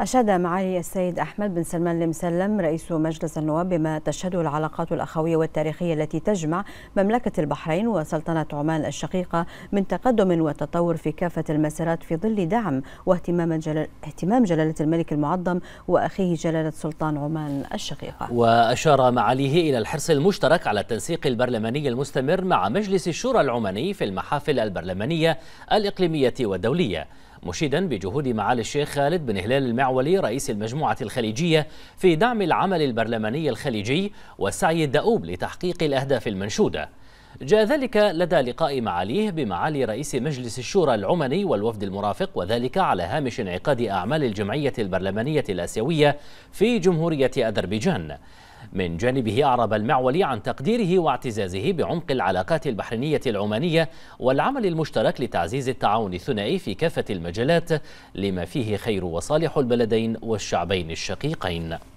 أشاد معالي السيد أحمد بن سلمان المسلم رئيس مجلس النواب بما تشهده العلاقات الأخوية والتاريخية التي تجمع مملكة البحرين وسلطنة عمان الشقيقة من تقدم وتطور في كافة المسارات في ظل دعم واهتمام جلال اهتمام جلالة الملك المعظم وأخيه جلالة سلطان عمان الشقيقة وأشار معاليه إلى الحرص المشترك على التنسيق البرلماني المستمر مع مجلس الشورى العماني في المحافل البرلمانية الإقليمية والدولية مشيدا بجهود معالي الشيخ خالد بن هلال المعولي رئيس المجموعة الخليجية في دعم العمل البرلماني الخليجي والسعي الدؤوب لتحقيق الأهداف المنشودة جاء ذلك لدى لقاء معاليه بمعالي رئيس مجلس الشورى العمني والوفد المرافق وذلك على هامش انعقاد أعمال الجمعية البرلمانية الآسيوية في جمهورية أذربيجان من جانبه أعرب المعولي عن تقديره واعتزازه بعمق العلاقات البحرينية العمانية والعمل المشترك لتعزيز التعاون الثنائي في كافة المجالات لما فيه خير وصالح البلدين والشعبين الشقيقين